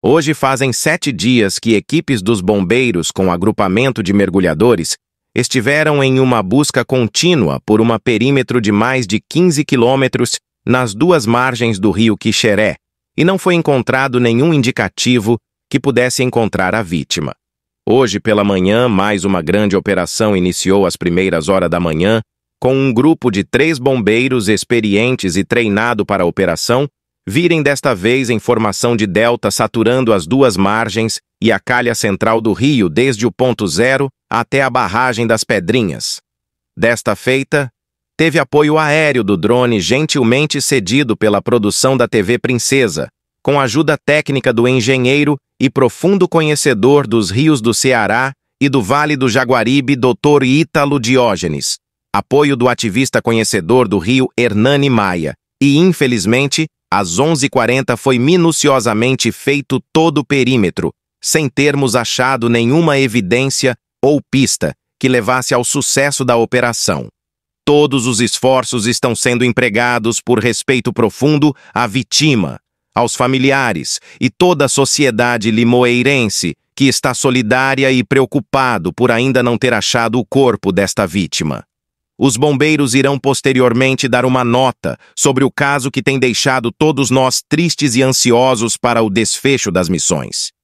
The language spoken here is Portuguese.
Hoje fazem sete dias que equipes dos bombeiros com agrupamento de mergulhadores estiveram em uma busca contínua por um perímetro de mais de 15 quilômetros nas duas margens do rio Quixeré e não foi encontrado nenhum indicativo que pudesse encontrar a vítima. Hoje pela manhã, mais uma grande operação iniciou às primeiras horas da manhã, com um grupo de três bombeiros experientes e treinado para a operação, virem desta vez em formação de delta saturando as duas margens e a calha central do rio desde o ponto zero até a barragem das Pedrinhas. Desta feita, teve apoio aéreo do drone gentilmente cedido pela produção da TV Princesa, com ajuda técnica do engenheiro e profundo conhecedor dos rios do Ceará e do Vale do Jaguaribe, Dr. Ítalo Diógenes. Apoio do ativista conhecedor do rio Hernani Maia e, infelizmente, às 11h40 foi minuciosamente feito todo o perímetro, sem termos achado nenhuma evidência ou pista que levasse ao sucesso da operação. Todos os esforços estão sendo empregados por respeito profundo à vítima, aos familiares e toda a sociedade limoeirense que está solidária e preocupado por ainda não ter achado o corpo desta vítima. Os bombeiros irão posteriormente dar uma nota sobre o caso que tem deixado todos nós tristes e ansiosos para o desfecho das missões.